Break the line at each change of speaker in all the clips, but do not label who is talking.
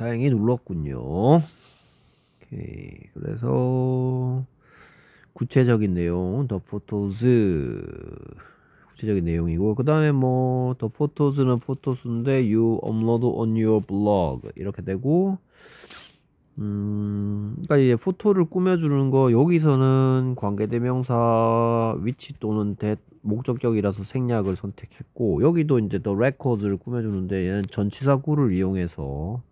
다행히 눌렀군요. 오케이. 그래서 구체적인 내용 더 포토즈 구체적인 내용이고 그 다음에 뭐 더 포토즈는 포토스인데 you upload on your blog 이렇게 되고 음, 그러니까 이제 포토를 꾸며주는 거 여기서는 관계대명사 위치 또는 대, 목적격이라서 생략을 선택했고 여기도 이제 더 레코드를 꾸며주는데 얘는 전치사구를 이용해서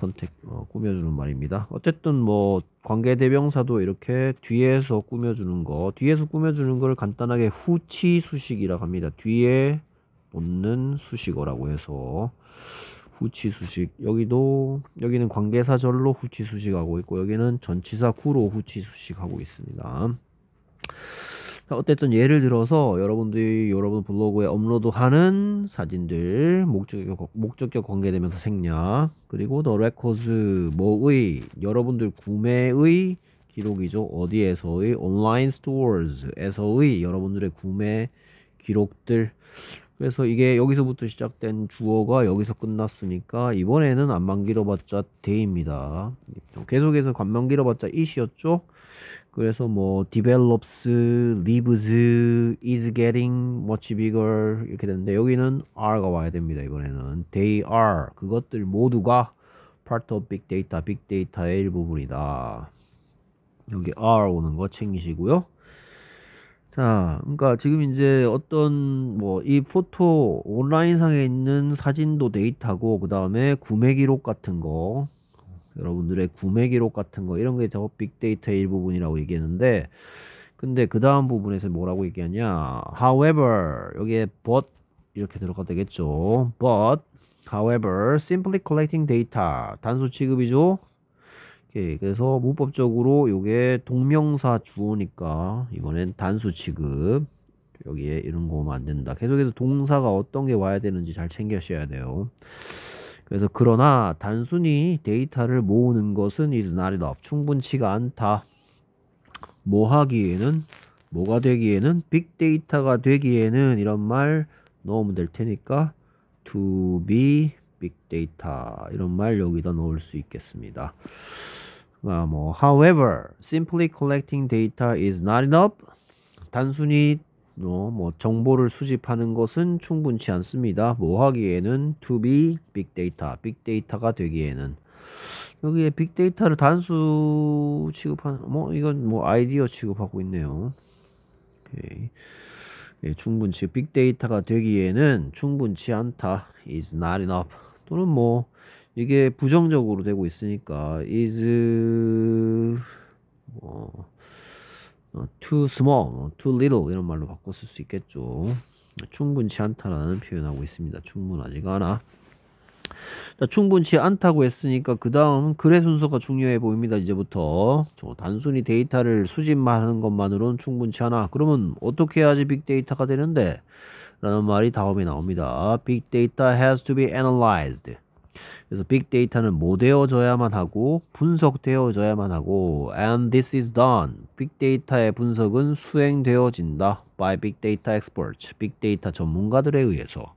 선택 어, 꾸며주는 말입니다. 어쨌든 뭐 관계 대명사도 이렇게 뒤에서 꾸며주는 거 뒤에서 꾸며주는 걸 간단하게 후치 수식이라고 합니다. 뒤에 놓는 수식어라고 해서 후치 수식 여기도 여기는 관계사절로 후치 수식하고 있고 여기는 전치사 구로 후치 수식하고 있습니다. 어쨌든 예를 들어서 여러분들이 여러분 블로그에 업로드하는 사진들 목적격, 목적격 관계되면서 생략 그리고 더레코드 뭐의 여러분들 구매의 기록이죠 어디에서의 온라인 스토어즈에서의 여러분들의 구매 기록들 그래서 이게 여기서부터 시작된 주어가 여기서 끝났으니까 이번에는 안만 길어봤자 대입니다 계속해서 관망 길어봤자 이시였죠 그래서 뭐 develops, lives, is getting much bigger 이렇게 되는데 여기는 are가 와야 됩니다. 이번에는 they are 그것들 모두가 part of big data, big data의 일부분이다. 여기 are 오는 거 챙기시고요. 자, 그러니까 지금 이제 어떤 뭐 이 포토 온라인상에 있는 사진도 데이터고 그 다음에 구매 기록 같은 거 여러분들의 구매 기록 같은 거 이런 게 더 빅데이터의 일부분이라고 얘기했는데 근데 그 다음 부분에서 뭐라고 얘기하냐 however 여기에 but 이렇게 들어가 되겠죠 but however simply collecting data 단수 취급이죠 오케이 그래서 문법적으로 이게 동명사 주어니까 이번엔 단수 취급 여기에 이런 거 오면 안 된다. 계속해서 동사가 어떤 게 와야 되는지 잘 챙겨셔야 돼요. 그래서 그러나 단순히 데이터를 모으는 것은 is not enough. 충분치가 않다. 뭐 하기에는 뭐가 되기에는 빅데이터가 되기에는 이런 말 넣으면 될 테니까 to be 빅데이터 이런 말 여기다 넣을 수 있겠습니다. 아, 뭐 however simply collecting data is not enough 단순히 어, 뭐 정보를 수집하는 것은 충분치 않습니다. 뭐 하기에는 to be 빅데이터, 빅데이터가 되기에는 여기에 빅데이터를 단수 취급한 뭐 이건 뭐 아이디어 취급하고 있네요. 오케이. 예, 충분치 빅데이터가 되기에는 충분치 않다. is not enough. 또는 뭐 이게 부정적으로 되고 있으니까 is 뭐 어, too small, 어, too little 이런 말로 바꿔 쓸수 있겠죠. 충분치 않다라는 표현하고 있습니다. 충분하지가 않아. 자, 충분치 않다고 했으니까 그 다음 글의 순서가 중요해 보입니다. 이제부터 단순히 데이터를 수집 하는 것만으로는 충분치 않아. 그러면 어떻게 해야지 빅데이터가 되는데? 라는 말이 다음에 나옵니다. 빅데이터 has to be analyzed. 그래서 빅데이터는 모델어져야만 뭐 하고 분석되어져야만 하고 and this is done. 빅데이터의 분석은 수행되어진다. by 빅데이터 experts. 빅데이터 전문가들에 의해서.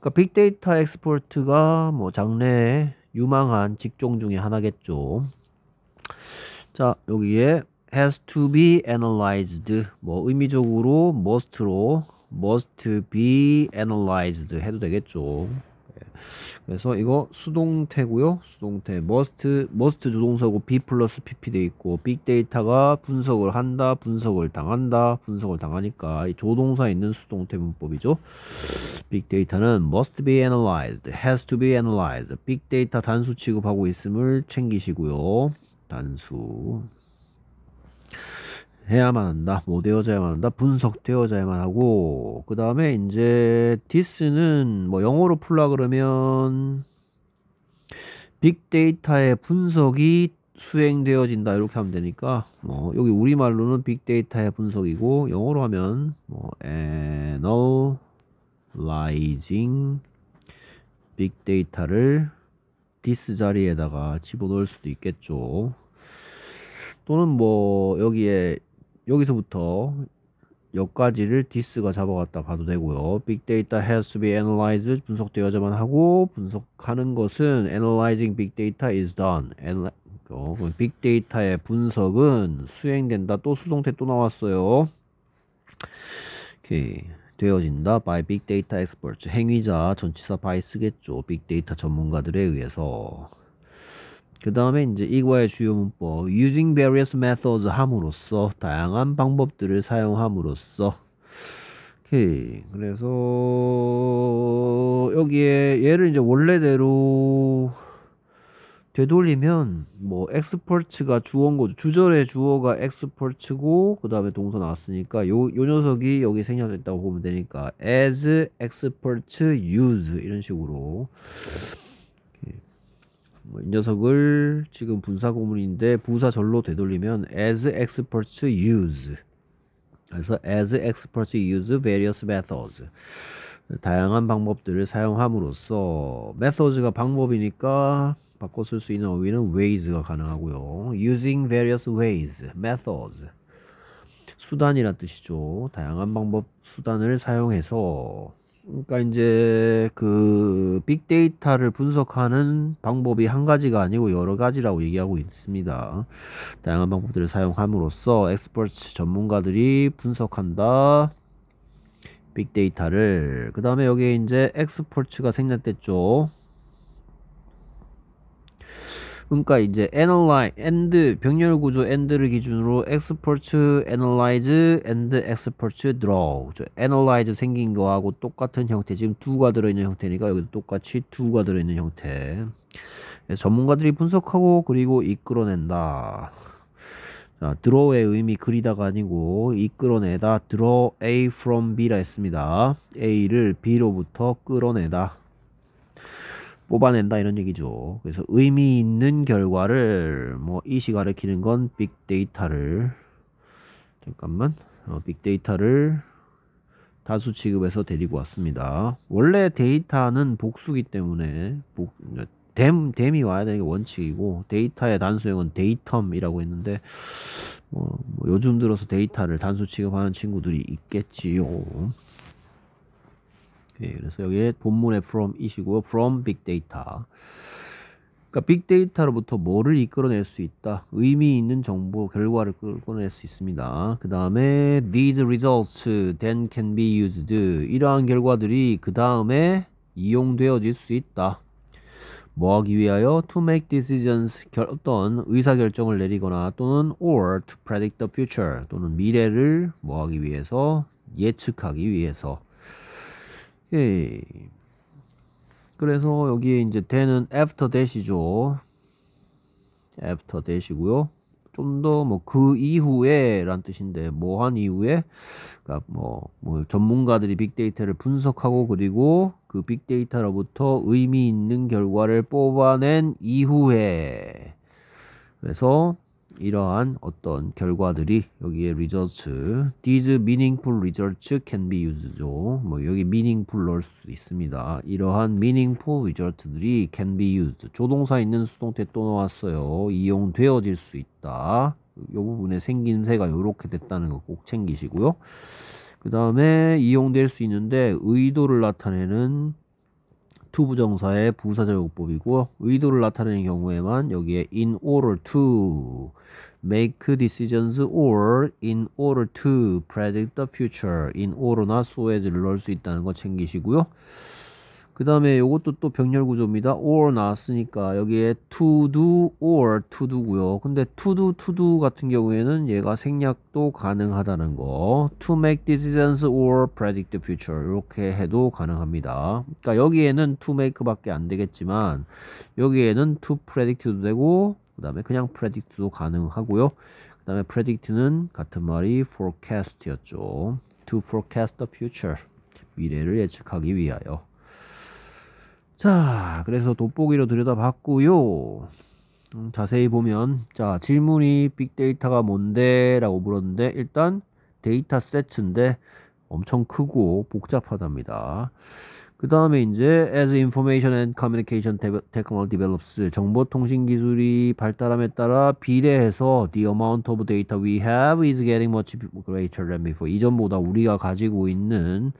그러니까 빅데이터 엑스포트가 뭐 장래에 유망한 직종 중의 하나겠죠. 자, 여기에 has to be analyzed 뭐 의미적으로 must로 must be analyzed 해도 되겠죠. 그래서 이거 수동태고요. 수동태 머스트 머스트 s 조동사고 b 플러스 pp 돼 있고 빅데이터가 분석을 한다, 분석을 당한다, 분석을 당하니까 이 조동사에 있는 수동태 문법이죠. 빅데이터는 must be analyzed, has to be analyzed. 빅데이터 단수 취급하고 있음을 챙기시고요. 단수 해야만 한다. 모델어져야만 뭐 한다. 분석되어져야만 하고 그 다음에 이제 디스는 뭐 영어로 풀라 그러면 빅데이터의 분석이 수행되어진다 이렇게 하면 되니까 뭐 여기 우리말로는 빅데이터의 분석이고 영어로 하면 뭐 analyzing 빅데이터를 디스 자리에다가 집어넣을 수도 있겠죠. 또는 뭐 여기에 여기서부터 여기까지를 디스가 잡아갔다 봐도 되고요. 빅데이터 has to be analyzed 분석되어야만 하고 분석하는 것은 analyzing big data is done. 빅데이터의 그, 어, 그 분석은 수행된다. 또 수동태 또 나왔어요. 오케이. 되어진다 by 빅데이터 experts. 행위자 전치사 by 쓰겠죠. 빅데이터 전문가들에 의해서. 그 다음에 이제 이과의 주요 문법 using various methods 함으로써 다양한 방법들을 사용함으로써 오케이 그래서 여기에 얘를 이제 원래대로 되돌리면 뭐 엑스펄츠가 주어인 거죠 주절의 주어가 엑스펄츠고 그 다음에 동사 나왔으니까 요, 요 녀석이 여기 생략됐다고 보면 되니까 as 엑스펄츠 use 이런 식으로 뭐이 녀석을 지금 분사 고문인데 부사 절로 되돌리면 as experts use 그래서 as experts use various methods 다양한 방법들을 사용함으로써 methods가 방법이니까 바꿔 쓸 수 있는 어휘는 ways가 가능하고요. using various ways, methods 수단이란 뜻이죠. 다양한 방법 수단을 사용해서 그러니까 이제 그 빅데이터를 분석하는 방법이 한 가지가 아니고 여러 가지라고 얘기하고 있습니다. 다양한 방법들을 사용함으로써 엑스퍼트 전문가들이 분석한다. 빅데이터를 그 다음에 여기에 이제 엑스퍼트가 생략됐죠. 그러니까 이제 analyze, and 병렬 구조 and를 기준으로 export, analyze, and export, draw. 저 analyze 생긴 거하고 똑같은 형태. 지금 두가 들어있는 형태니까 여기도 똑같이 두가 들어있는 형태. 예, 전문가들이 분석하고 그리고 이끌어낸다. 자, draw의 의미 그리다가 아니고 이끌어내다 draw A from B라 했습니다. A를 B로부터 끌어내다. 뽑아낸다 이런 얘기죠. 그래서 의미 있는 결과를 뭐 이시 가르키는건 빅데이터를 잠깐만 어, 빅데이터를 다수 취급해서 데리고 왔습니다. 원래 데이터는 복수기 때문에 복, 댐, 댐이 와야 되는 게 원칙이고 데이터의 단수형은 데이텀이라고 했는데 뭐, 뭐 요즘 들어서 데이터를 단수 취급하는 친구들이 있겠지요. 예, 그래서 여기에 본문의 from 이시고 from big data 그러니까 big d a t a 로부터 뭐를 이끌어낼 수 있다. 의미 있는 정보 결과를 끌어낼 수 있습니다. 그 다음에 these results then can be used. 이러한 결과들이 그 다음에 이용되어질 수 있다. 뭐 하기 위하여 to make decisions 결, 어떤 의사결정을 내리거나 또는 or to predict the future 또는 미래를 뭐 하기 위해서 예측하기 위해서 예. 그래서 여기에 이제 대는 after that이죠. after that이고요. 좀 더 뭐 그 이후에 란 뜻인데 뭐 한 이후에 그러니까 뭐, 뭐 전문가들이 빅데이터를 분석하고 그리고 그 빅데이터로부터 의미 있는 결과를 뽑아낸 이후에 그래서 이러한 어떤 결과들이 여기에 results, these meaningful results can be used죠. 뭐 여기 meaningful 넣을 수도 있습니다. 이러한 meaningful result들이 can be used. 조동사 있는 수동태 또 나왔어요. 이용되어질 수 있다. 이 부분에 생김새가 이렇게 됐다는 거 꼭 챙기시고요. 그 다음에 이용될 수 있는데 의도를 나타내는 to 부정사의 부사적 용법이고 의도를 나타내는 경우에만 여기에 in order to make decisions or in order to predict the future in order나 so에를 넣을 수 있다는 거 챙기시고요. 그 다음에 요것도 또 병렬 구조입니다. or 나왔으니까 여기에 to do or to do고요. 근데 to do to do 같은 경우에는 얘가 생략도 가능하다는 거. to make decisions or predict the future 이렇게 해도 가능합니다. 그러니까 여기에는 to make밖에 안 되겠지만 여기에는 to predict도 되고 그 다음에 그냥 predict도 가능하고요. 그 다음에 predict는 같은 말이 forecast였죠. to forecast the future 미래를 예측하기 위하여. 자, 그래서 돋보기로 들여다봤고요. 음, 자세히 보면 자 질문이 빅데이터가 뭔데? 라고 물었는데 일단 데이터 세트인데 엄청 크고 복잡하답니다. 그 다음에 이제 as information and communication technology develops 정보통신 기술이 발달함에 따라 비례해서 the amount of data we have is getting much greater than before 이전보다 우리가 가지고 있는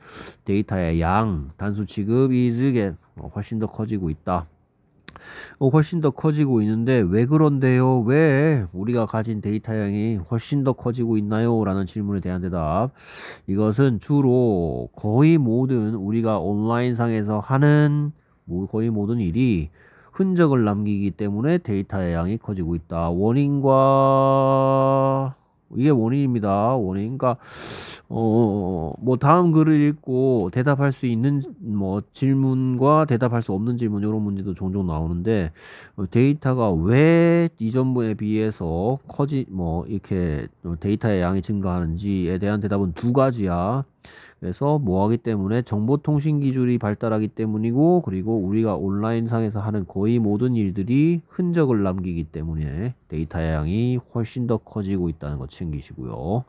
데이터의 양 단수 취급 is get 어, 훨씬 더 커지고 있다. 어, 훨씬 더 커지고 있는데 왜 그런데요? 왜 우리가 가진 데이터 양이 훨씬 더 커지고 있나요? 라는 질문에 대한 대답 이것은 주로 거의 모든 우리가 온라인상에서 하는 거의 모든 일이 흔적을 남기기 때문에 데이터의 양이 커지고 있다. 원인과 이게 원인입니다. 원인. 그러니까 어, 뭐 다음 글을 읽고 대답할 수 있는 뭐 질문과 대답할 수 없는 질문 이런 문제도 종종 나오는데 어, 데이터가 왜 이전부에 비해서 커지 뭐 이렇게 데이터의 양이 증가하는지에 대한 대답은 두 가지야. 그래서 뭐하기 때문에 정보통신 기술이 발달하기 때문이고 그리고 우리가 온라인상에서 하는 거의 모든 일들이 흔적을 남기기 때문에 데이터 양이 훨씬 더 커지고 있다는 거 챙기시고요.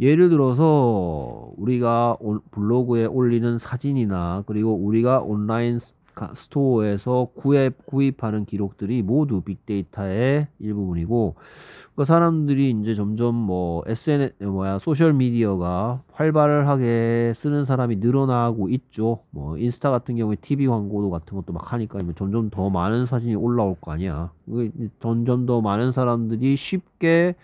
예를 들어서 우리가 블로그에 올리는 사진이나 그리고 우리가 온라인 스토어에서 구입, 구입하는 기록들이 모두 빅데이터의 일부분이고, 그러니까 사람들이 이제 점점 뭐 SNS, 뭐야, 소셜미디어가 활발하게 쓰는 사람이 늘어나고 있죠. 뭐, 인스타 같은 경우에 TV 광고도 같은 것도 막 하니까 점점 더 많은 사진이 올라올 거 아니야. 그러니까 점점 더 많은 사람들이 쉽게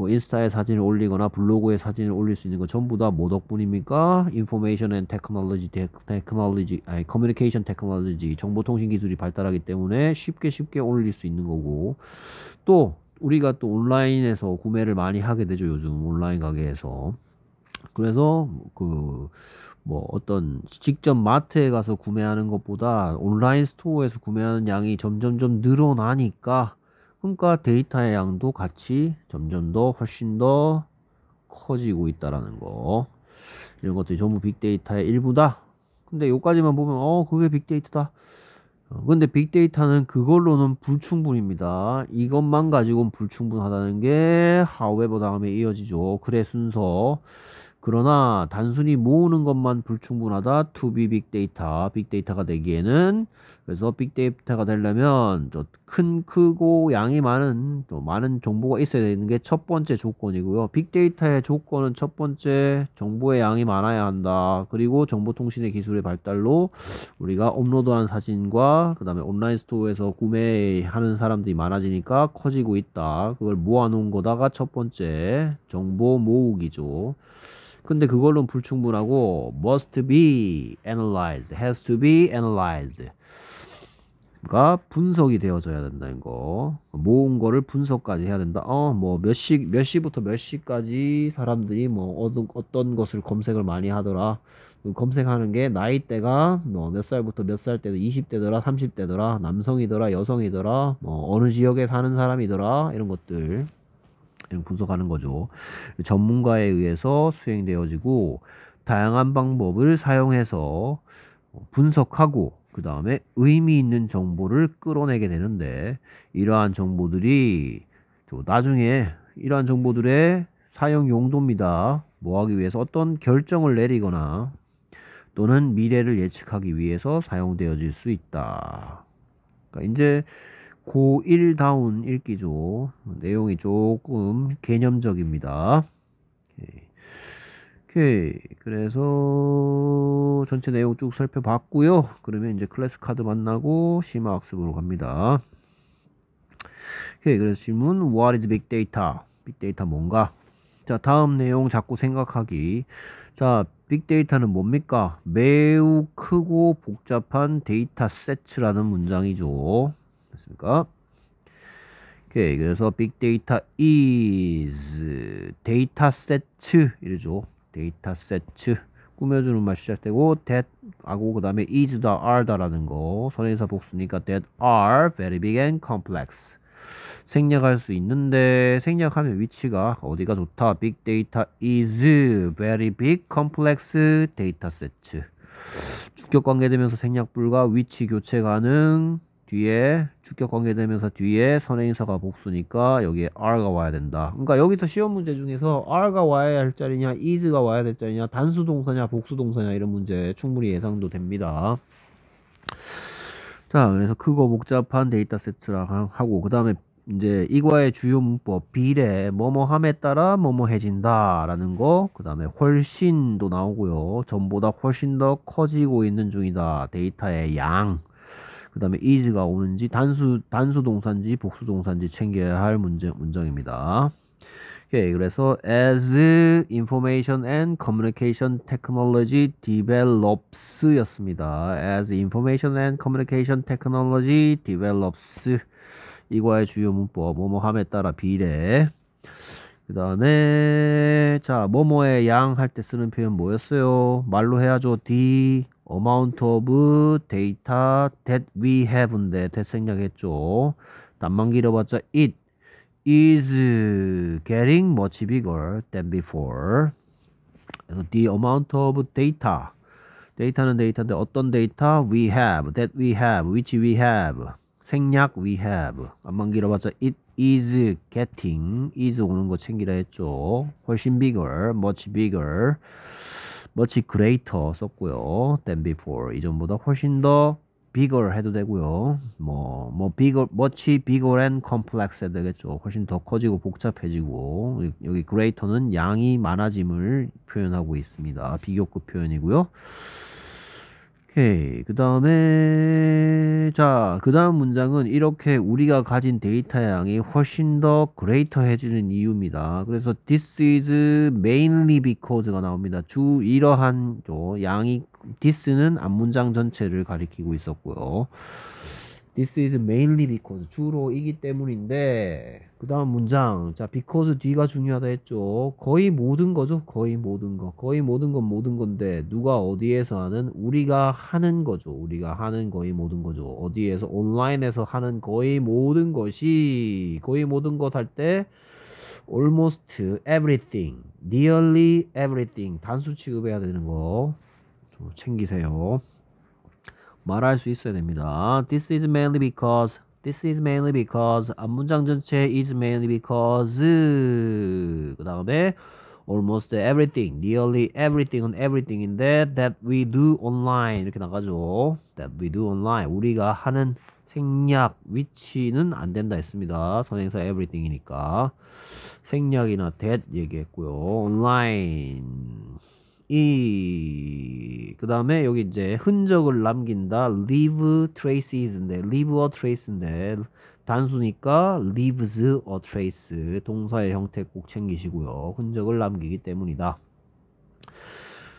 뭐 인스타에 사진을 올리거나 블로그에 사진을 올릴 수 있는 거 전부 다 뭐 덕분입니까? Information and Technology, Technology, 아니 Communication Technology, 정보통신 기술이 발달하기 때문에 쉽게 쉽게 올릴 수 있는 거고 또 우리가 또 온라인에서 구매를 많이 하게 되죠 요즘 온라인 가게에서 그래서 그 뭐 어떤 직접 마트에 가서 구매하는 것보다 온라인 스토어에서 구매하는 양이 점점점 늘어나니까 그러니까 데이터의 양도 같이 점점 더 훨씬 더 커지고 있다라는 거 이런 것들이 전부 빅데이터의 일부다 근데 요까지만 보면 어 그게 빅데이터다 어, 근데 빅데이터는 그걸로는 불충분입니다 이것만 가지고는 불충분하다는 게하 o w e 다음에 이어지죠 그래 순서 그러나 단순히 모으는 것만 불충분하다. To be 빅데이터. 빅데이터가 되기에는 그래서 빅데이터가 되려면 큰 크고 양이 많은 또 많은 정보가 있어야 되는 게 첫 번째 조건이고요. 빅데이터의 조건은 첫 번째 정보의 양이 많아야 한다. 그리고 정보통신의 기술의 발달로 우리가 업로드한 사진과 그 다음에 온라인 스토어에서 구매하는 사람들이 많아지니까 커지고 있다. 그걸 모아놓은 거다가 첫 번째 정보 모으기죠. 근데 그걸로는 불충분하고 must be analyzed, has to be analyzed. 가 그러니까 분석이 되어져야 된다는 거 모은 거를 분석까지 해야 된다 어뭐 몇 시 몇 시부터 몇 시까지 사람들이 뭐 어떤 어떤 것을 검색을 많이 하더라 검색하는 게 나이대가 뭐 몇 살부터 몇 살 때도 20대더라 30대더라 남성이더라 여성이더라 뭐 어느 지역에 사는 사람이더라 이런 것들 그 분석하는 거죠. 전문가에 의해서 수행되어지고 다양한 방법을 사용해서 분석하고 그 다음에 의미 있는 정보를 끌어내게 되는데 이러한 정보들이 나중에 이러한 정보들의 사용 용도입니다. 뭐 하기 위해서 어떤 결정을 내리거나 또는 미래를 예측하기 위해서 사용되어질 수 있다. 그러니까 이제 고1다운 읽기죠. 내용이 조금 개념적입니다. 오케이. 오케이. 그래서 전체 내용 쭉 살펴봤고요. 그러면 이제 클래스 카드 만나고 심화 학습으로 갑니다. 오케이. 그래서 질문 What is big data? 빅데이터 뭔가? 자, 다음 내용 자꾸 생각하기. 자, 빅데이터는 뭡니까? 매우 크고 복잡한 데이터 세트라는 문장이죠. 맞습니까? 오케이. 그래서 빅데이터 is 데이터 세트 이래죠. 데이터 세트 꾸며주는 말 시작되고 that 하고 그 다음에 is다 are다라는 거 선행사 복수니까 that are very big and complex 생략할 수 있는데 생략하면 위치가 어디가 좋다 빅데이터 is very big complex 데이터 세트 주격 관계되면서 생략 불가 위치 교체 가능 뒤에 주격 관계되면서 뒤에 선행사가 복수니까 여기에 R가 와야 된다. 그러니까 여기서 시험 문제 중에서 R가 와야 할 자리냐, is가 와야 될 자리냐, 단수 동사냐, 복수 동사냐 이런 문제 충분히 예상도 됩니다. 자, 그래서 크고 복잡한 데이터 세트라고 하고 그 다음에 이제 이과의 주요 문법 비례 뭐뭐함에 따라 뭐뭐해진다라는 거 그다음에 훨씬도 나오고요 전보다 훨씬 더 커지고 있는 중이다 데이터의 양 그다음에 is가 오는지 단수 단수 동사인지 복수 동사인지 챙겨야 할 문제 문장입니다. 오케이 그래서 as information and communication technology develops였습니다. as information and communication technology develops 이과의 주요 문법 뭐뭐함에 따라 비례 그 다음에 자 뭐뭐의 양 할 때 쓰는 표현 뭐였어요? 말로 해야죠. D amount of data that we have인데 that 생략했죠. 답만 길어봤자 it is getting much bigger than before. 그래서 the amount of data 데이터는 데이터인데 어떤 데이터 we have, that we have, which we have 생략 we have 안만 길어봤자 it is getting is 오는 거 챙기라 했죠 훨씬 bigger, much bigger much greater 썼고요. than before. 이전보다 훨씬 더 bigger 해도 되고요. 뭐, 뭐 bigger, much bigger and complex 해도 되겠죠. 훨씬 더 커지고 복잡해지고 여기 greater는 양이 많아짐을 표현하고 있습니다. 비교급 표현이고요. 오케이. 그 다음에, 자, 그 다음 문장은 이렇게 우리가 가진 데이터 양이 훨씬 더 greater해지는 이유입니다. 그래서 this is mainly because가 나옵니다. 주 이러한 양이, this는 앞문장 전체를 가리키고 있었고요. This is mainly because 주로 이기 때문인데 그 다음 문장 자 because 뒤가 중요하다 했죠 거의 모든 거죠 거의 모든 거 거의 모든 건 모든 건데 누가 어디에서 하는 우리가 하는 거죠 우리가 하는 거의 모든 거죠 어디에서 온라인에서 하는 거의 모든 것이 거의 모든 것 할 때 almost everything nearly everything 단수 취급해야 되는 거 챙기세요 말할 수 있어야 됩니다. This is mainly because This is mainly because 앞문장 전체 is mainly because 그 다음에 almost everything, nearly everything은 everything인데 that we do online 이렇게 나가죠. that we do online 우리가 하는 생략 위치는 안 된다 했습니다. 선행사 everything이니까 생략이나 that 얘기했고요. online 이. 그 다음에 여기 이제 흔적을 남긴다. leave traces인데, leave a trace인데, 단수니까 leaves a trace. 동사의 형태 꼭 챙기시고요. 흔적을 남기기 때문이다.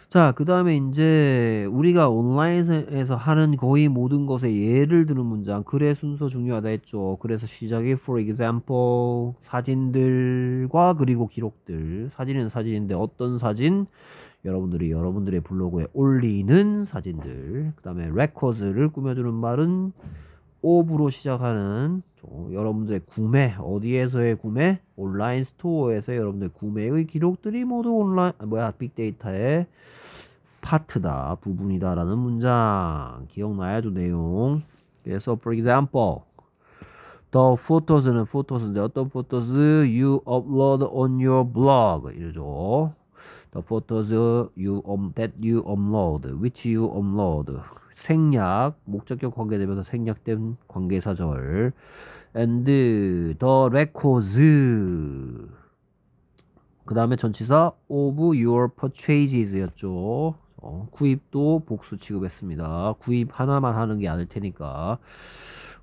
자, 그 다음에 이제 우리가 온라인에서 하는 거의 모든 것에 예를 드는 문장, 글의 순서 중요하다 했죠. 그래서 시작이 for example, 사진들과 그리고 기록들. 사진은 사진인데 어떤 사진? 여러분들이 여러분들의 블로그에 올리는 사진들 그 다음에 레코드를 꾸며주는 말은 옵으로 시작하는 여러분들의 구매 어디에서의 구매 온라인 스토어에서 여러분들의 구매의 기록들이 모두 온라인 아, 뭐야 빅데이터의 파트다 부분이다 라는 문장 기억나야죠 내용 그래서 for example the photos는 photos인데 어떤 photos you upload on your blog 이러죠 the photos you on, that you upload, which you upload. 생략, 목적격 관계되면서 생략된 관계사절. and the records. 그 다음에 전치사 of your purchases였죠. 어, 구입도 복수 취급했습니다. 구입 하나만 하는 게 아닐 테니까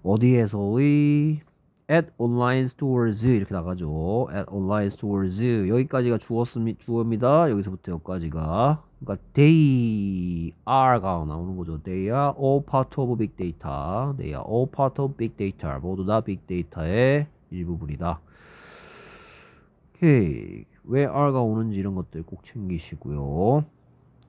어디에서의 at online stores 이렇게 나가죠. at online stores 여기까지가 주었습니 주어입니다. 여기서부터 여기까지가 그러니까 they are가 나오는 거죠. They are all part of big data. They are all part of big data. 모두 다 빅데이터의 일부분이다. 오케이. 왜 are가 오는지 이런 것들 꼭 챙기시고요.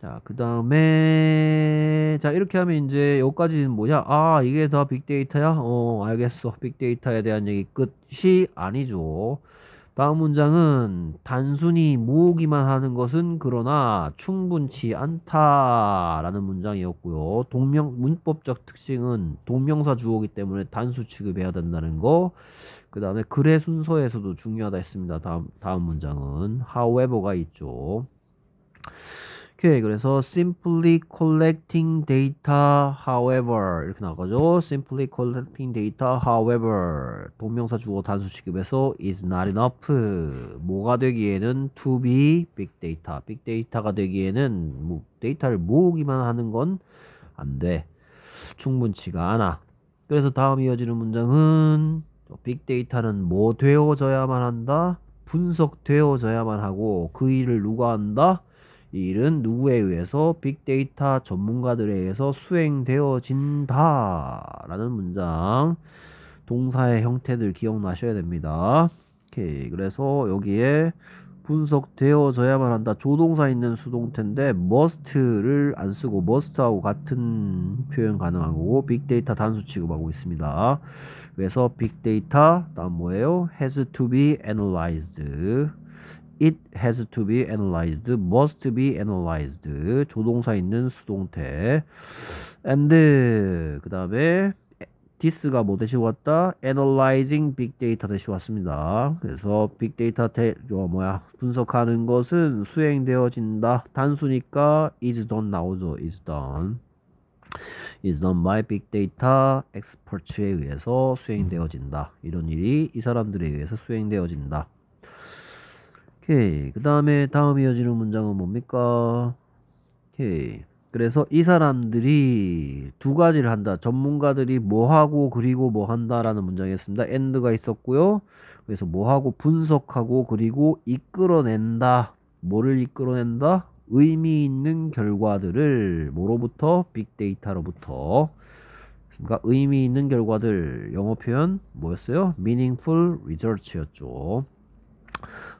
자, 그 다음에, 자, 이렇게 하면 이제 여기까지는 뭐냐? 아, 이게 다 빅데이터야? 어, 알겠어. 빅데이터에 대한 얘기 끝이 아니죠. 다음 문장은 단순히 모으기만 하는 것은 그러나 충분치 않다라는 문장이었고요. 동명, 문법적 특징은 동명사 주어기 때문에 단수 취급해야 된다는 거. 그 다음에 글의 순서에서도 중요하다 했습니다. 다음, 다음 문장은 however가 있죠. 오케이 그래서 simply collecting data however 이렇게 나가죠 simply collecting data however 동명사 주어 단수식급에서 is not enough 뭐가 되기에는 to be big data big data가 되기에는 뭐 데이터를 모으기만 하는 건 안돼 충분치가 않아 그래서 다음 이어지는 문장은 빅데이터는 뭐 되어져야만 한다 분석되어져야만 하고 그 일을 누가 한다 이 일은 누구에 의해서 빅데이터 전문가들에 의해서 수행되어진다. 라는 문장. 동사의 형태들 기억나셔야 됩니다. 오케이. 그래서 여기에 분석되어져야만 한다. 조동사 있는 수동태인데 must를 안 쓰고 must하고 같은 표현 가능한 거고 빅데이터 단수 취급하고 있습니다. 그래서 빅데이터 다음 뭐예요? has to be analyzed. It has to be analyzed, must be analyzed. 조동사 있는 수동태. And 그 다음에 t h i s 가뭐대시 왔다? Analyzing big data 대시 왔습니다. 그래서 big data 대, 어, 뭐야 분석하는 것은 수행되어진다. 단수니까 is done 나오죠. is done. is done by big data experts에 의해서 수행되어진다. 이런 일이 이 사람들에 의해서 수행되어진다. 오케이. 그 다음에 다음 이어지는 문장은 뭡니까? 오케이. 그래서 이 사람들이 두 가지를 한다. 전문가들이 뭐하고 그리고 뭐한다라는 문장이었습니다. 엔드가 있었고요. 그래서 뭐하고 분석하고 그리고 이끌어낸다. 뭐를 이끌어낸다? 의미 있는 결과들을 뭐로부터? 빅데이터로부터. 그러니까 의미 있는 결과들 영어 표현 뭐였어요? meaningful research였죠.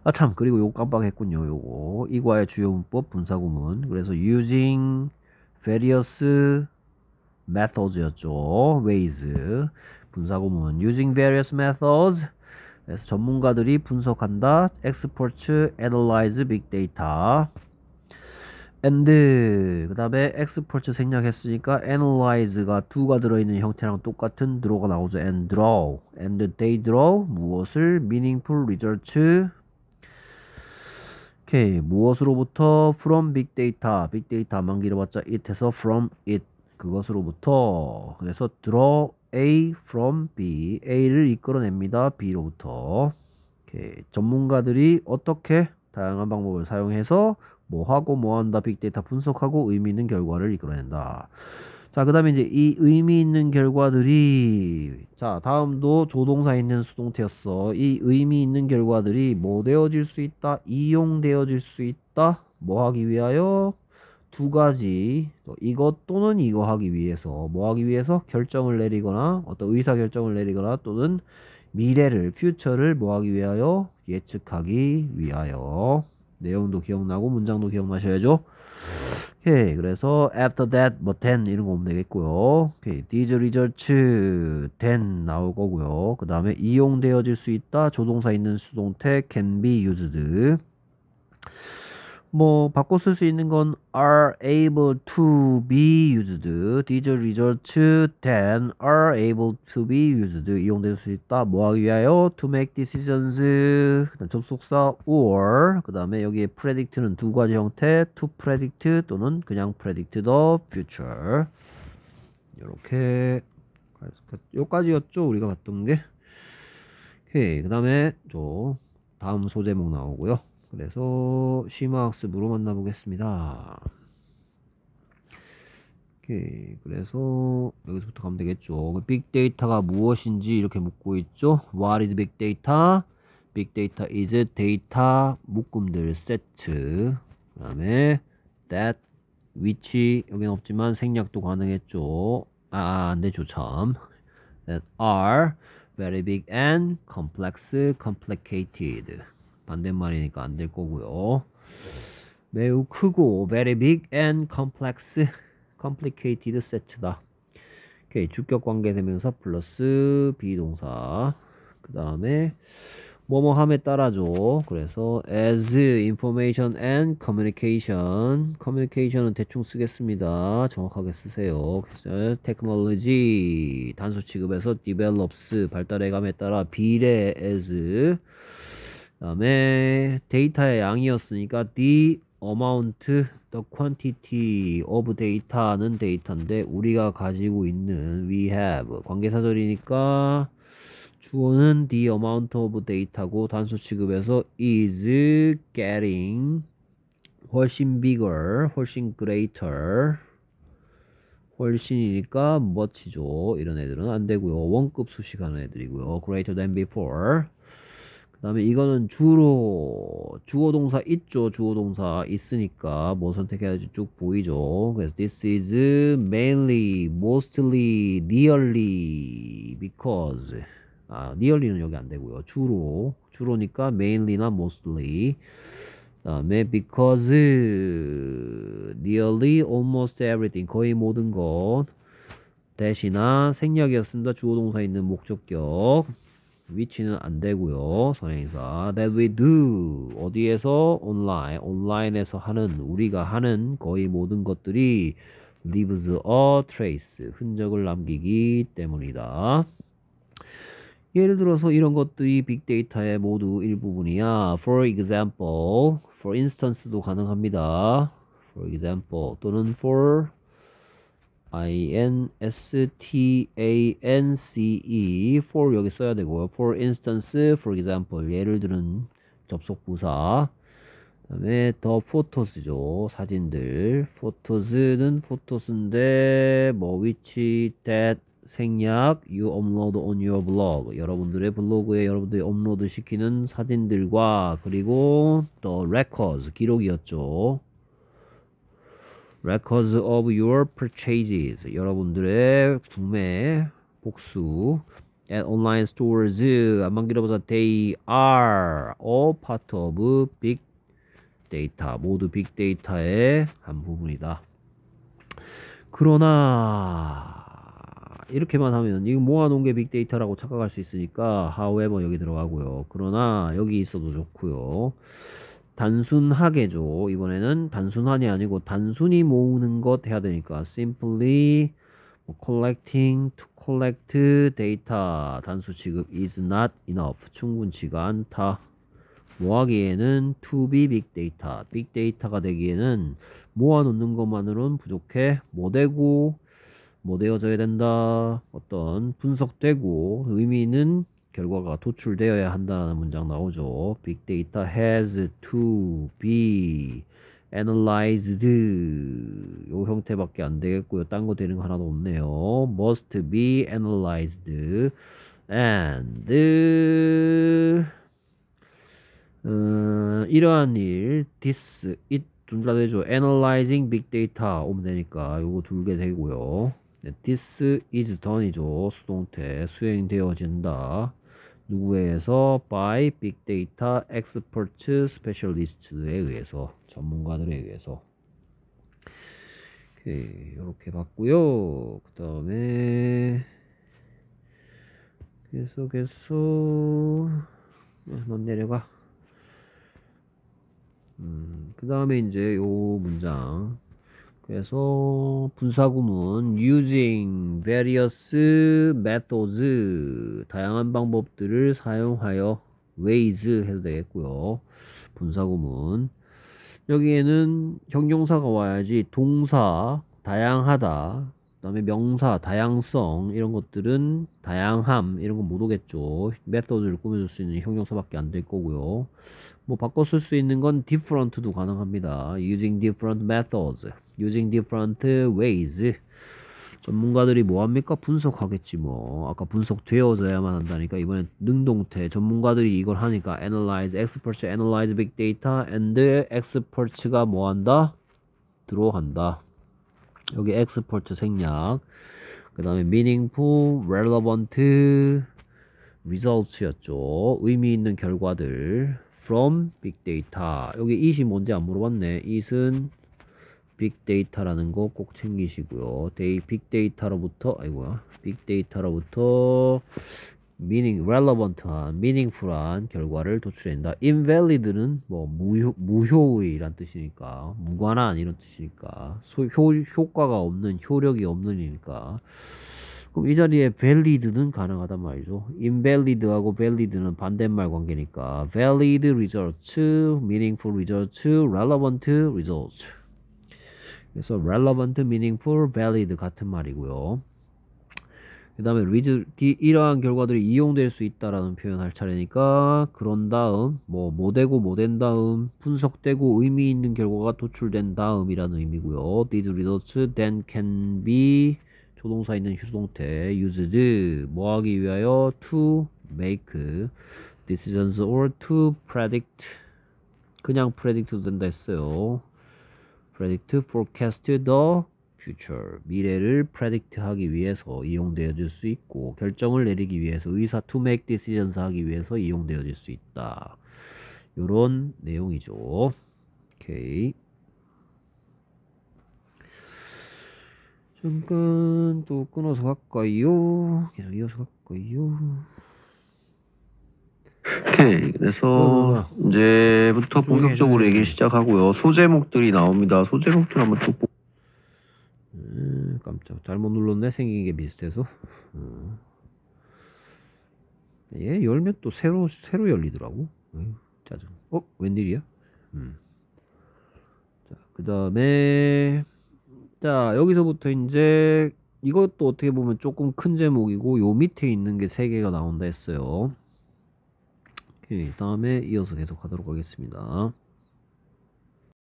아참 그리고 요거 깜빡했군요 요거 이 과의 주요 문법 분사구문 그래서 using various methods였죠 ways 분사구문 using various methods 그래서 전문가들이 분석한다 expert analyze big data and 그 다음에 export 생략했으니까 analyze가 do가 들어있는 형태랑 똑같은 draw가 나오죠 and draw and they draw 무엇을 meaningful results 오케이 무엇으로부터 from big data big data 만기로봤자 it에서 from it 그것으로부터 그래서 draw A from B A를 이끌어냅니다 B로부터 오케이 전문가들이 어떻게 다양한 방법을 사용해서 뭐 하고 뭐 한다 빅데이터 분석하고 의미 있는 결과를 이끌어낸다. 자, 그 다음에 이제 이 의미 있는 결과들이, 자, 다음도 조동사 있는 수동태였어. 이 의미 있는 결과들이 뭐 되어질 수 있다? 이용되어질 수 있다? 뭐 하기 위하여? 두 가지, 이것 또는 이거 하기 위해서, 뭐 하기 위해서? 결정을 내리거나, 어떤 의사결정을 내리거나, 또는 미래를, 퓨처를 뭐 하기 위하여? 예측하기 위하여 내용도 기억나고 문장도 기억나셔야죠. 오케이 그래서 after that 뭐 then 이런 거 오면 되겠고요. 오케이 these results then 나올 거고요. 그 다음에 이용되어질 수 있다 조동사 있는 수동태 can be used 뭐 바꿔 쓸 수 있는 건 are able to be used. These results then are able to be used. 이용될 수 있다. 뭐 하기 위하여? to make decisions. 그다음 접속사 or 그다음에 여기에 predict는 두 가지 형태 to predict 또는 그냥 predict the future. 이렇게 요까지였죠. 우리가 봤던 게. 오케이. 그다음에 저 다음 소제목 나오고요. 그래서 심화학습으로 만나보겠습니다. 오케이. 그래서 여기서부터 가면 되겠죠. 빅데이터가 그 무엇인지 이렇게 묻고 있죠. What is big data? big data is 데이터 묶음들 세트. 그다음에 that 위치 여기 없지만 생략도 가능했죠. 아, 아, 안 되죠, 참. that are very big and complex, complicated. 반대말이니까 안 될 거고요. 매우 크고 very big and complex complicated set다. 오케이 주격 관계대명사 플러스 비동사 그 다음에 뭐뭐함에 따라죠. 그래서 as information and communication communication은 대충 쓰겠습니다. 정확하게 쓰세요. technology 단수 취급에서 develops 발달해감에 따라 비례 as 다음에 데이터의 양이었으니까 the amount, the quantity of data는 데이터인데 우리가 가지고 있는 we have 관계사절이니까 주어는 the amount of data고 단수 취급해서 is getting 훨씬 bigger, 훨씬 greater 훨씬이니까 much죠. 이런 애들은 안 되고요. 원급 수식하는 애들이고요. greater than before 그 다음에 이거는 주로 주어동사 있죠 주어동사 있으니까 뭐 선택해야 지쭉 보이죠 그래서 this is mainly mostly nearly because 아 nearly는 여기 안되고요 주로 주로니까 mainly나 mostly 그 다음에 because nearly almost everything 거의 모든 것 대신아 생략이었습니다 주어동사 있는 목적격 위치는 안 되고요. 선행사 that we do 어디에서 온라인 온라인에서 하는 우리가 하는 거의 모든 것들이 leaves a trace 흔적을 남기기 때문이다. 예를 들어서 이런 것들이 빅데이터의 모두 일부분이야. For example, for instance도 가능합니다. For example 또는 for instance for 여기 써야 되고 for instance, for example 예를 들은 접속부사 그 다음에 더 포토스죠 사진들 포토스는 포토스인데 뭐 which that 생략 you upload on your blog 여러분들의 블로그에 여러분들이 업로드 시키는 사진들과 그리고 또 records 기록이었죠 records of your purchases 여러분들의 구매 복수 at online stores 안만 길어보자 they are all part of big data 모두 빅데이터의 한 부분이다 그러나 이렇게만 하면 이거 모아놓은 게 빅데이터라고 착각할 수 있으니까 however 여기 들어가고요 그러나 여기 있어도 좋고요 단순하게죠. 이번에는 단순한이 아니고 단순히 모으는 것 해야 되니까 simply 뭐 collecting to collect data 단수 취급 is not enough 충분치가 않다. 모하기에는 to be big data big data가 되기에는 모아놓는 것만으로는 부족해 뭐 되고 뭐 되어져야 된다 어떤 분석되고 의미 는 결과가 도출되어야 한다는 문장 나오죠. 빅데이터 has to be analyzed 요 형태밖에 안 되겠고요. 딴 거 되는 거 하나도 없네요. must be analyzed and 음, 이러한 일 this it 둘다 되죠. analyzing big data 오면 되니까 요거 둘개 되고요. 네, this is done이죠. 수동태 수행되어진다. 누구에 의해서 by 빅데이터 엑스퍼트 스페셜리스트에 의해서 전문가들에 의해서 이 이렇게 봤고요 그 다음에 계속해서 아, 넌 내려가 음, 그 다음에 이제 요 문장 그래서 분사구문 using various methods 다양한 방법들을 사용하여 ways 해도 되겠고요. 분사구문 여기에는 형용사가 와야지 동사 다양하다 그 다음에 명사 다양성 이런 것들은 다양함 이런 거 못 오겠죠 메서드를 꾸며줄 수 있는 형용사밖에 안 될 거고요 뭐 바꿔 쓸 수 있는 건 different도 가능합니다. using different methods, using different ways. 전문가들이 뭐합니까? 분석하겠지 뭐. 아까 분석되어져야만 한다니까 이번엔 능동태. 전문가들이 이걸 하니까 analyze, experts analyze big data and experts가 뭐한다? 들어간다. 여기 expert 생략. 그 다음에 meaningful, relevant, results였죠. 의미 있는 결과들. from 빅데이터 여기 is이 뭔지 안 물어봤네 is은 빅데이터라는 거 꼭 챙기시고요 데이 빅데이터로부터 아이고야 빅데이터로부터 meaning relevant한 meaningful한 결과를 도출한다 invalid는 뭐 무효, 무효의 란 뜻이니까 무관한 이런 뜻이니까 소, 효, 효과가 없는 효력이 없는 이니까 그럼 이 자리에 valid는 가능하단 말이죠. invalid하고 valid는 반대말 관계니까 valid results, meaningful results, relevant results. 그래서 relevant, meaningful, valid 같은 말이고요. 그 다음에 result이 이러한 결과들이 이용될 수 있다라는 표현할 차례니까 그런 다음 뭐 뭐되고 뭐 된 다음 분석되고 의미 있는 결과가 도출된 다음이라는 의미고요. These results then can be 조동사 있는 휴동태 used 뭐하기 위하여 to make decisions or to predict 그냥 predict도 된다 했어요. predict, forecast the future 미래를 predict 하기 위해서 이용되어 질수 있고 결정을 내리기 위해서 의사 to make decisions 하기 위해서 이용되어 질수 있다. 요런 내용이죠. 오케이. 잠깐 또 끊어서 갈까요? 계속 이어서 갈까요? 오케이 그래서 어, 어, 어. 이제부터 본격적으로 얘기 시작하고요 소제목들이 나옵니다 소제목들 한번 쭉 보... 음, 깜짝 잘못 눌렀네 생긴 게 비슷해서 음. 어. 얘 예, 열면 또 새로 새로 열리더라고 음, 짜증 어 웬일이야 음. 자그 다음에 자 여기서부터 이제 이것도 어떻게 보면 조금 큰 제목이고 요 밑에 있는 게 세 개가 나온다 했어요. 오케이 다음에 이어서 계속 하도록 하겠습니다.